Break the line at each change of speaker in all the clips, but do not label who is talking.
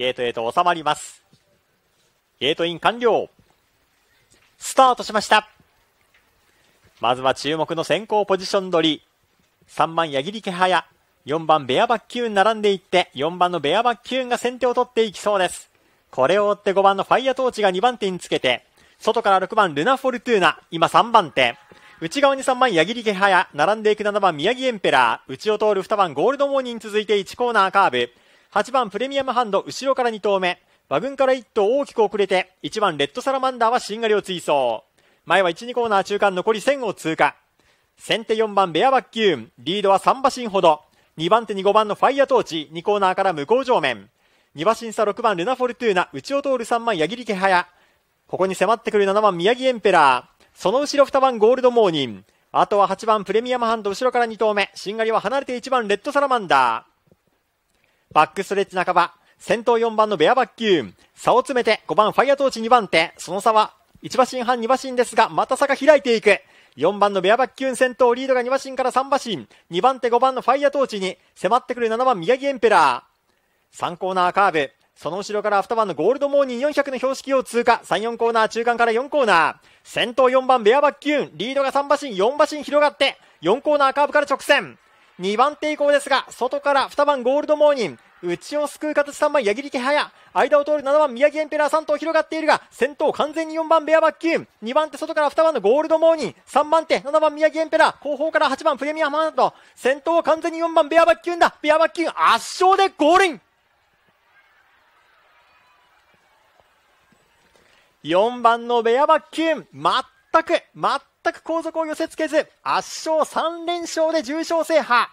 ゲートへと収まります。ゲートイン完了。スタートしました。まずは注目の先行ポジション取り。3番矢切気早。4番ベアバッキューン並んでいって、4番のベアバッキューンが先手を取っていきそうです。これを追って5番のファイアトーチが2番手につけて、外から6番ルナ・フォルトゥーナ、今3番手。内側に3番、矢切気早、並んでいく7番、宮城エンペラー、内を通る2番、ゴールドモーニング続いて1コーナーカーブ、8番プレミアムハンド後ろから2投目馬群から1頭大きく遅れて1番レッドサラマンダーはしんがりを追走前は1、2コーナー中間残り1000を通過先手4番ベアバッキューンリードは3馬身ほど2番手に5番のファイアトーチ2コーナーから向こう上面2馬身差6番ルナフォルトゥーナ内を通る3番リケハヤここに迫ってくる7番宮城エンペラーその後ろ2番ゴールドモーニンあとは8番プレミアムハンド後ろから2投目しんがりは離れて1番レッドサラマンダーバックストレッチ半ば。先頭4番のベアバッキューン。差を詰めて5番ファイアトーチ2番手。その差は1馬身半2馬身ですが、また差が開いていく。4番のベアバッキューン先頭、リードが2馬身から3馬身。2番手5番のファイアトーチに迫ってくる7番宮城エンペラー。3コーナーカーブ。その後ろから2番のゴールドモーニン400の標識を通過。3、4コーナー中間から4コーナー。先頭4番ベアバッキューン。リードが3馬身、4馬身広がって、4コーナーカーブから直線。2番手以降ですが、外から2番ゴールドモーニング、内を救う形3番、矢切気早。間を通る7番、宮城エンペラー3頭広がっているが、先頭完全に4番、ベアバッキューン。2番手外から2番のゴールドモーニング。3番手、7番、宮城エンペラー。後方から8番、プレミアムン先頭完全に4番、ベアバッキューンだ。ベアバッキューン、圧勝でゴールイン。4番のベアバッキューン、全く、全全く後続を寄せつけず、圧勝3連勝で重賞制覇。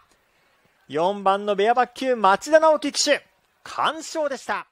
4番のベアバッー町田直樹騎手、完勝でした。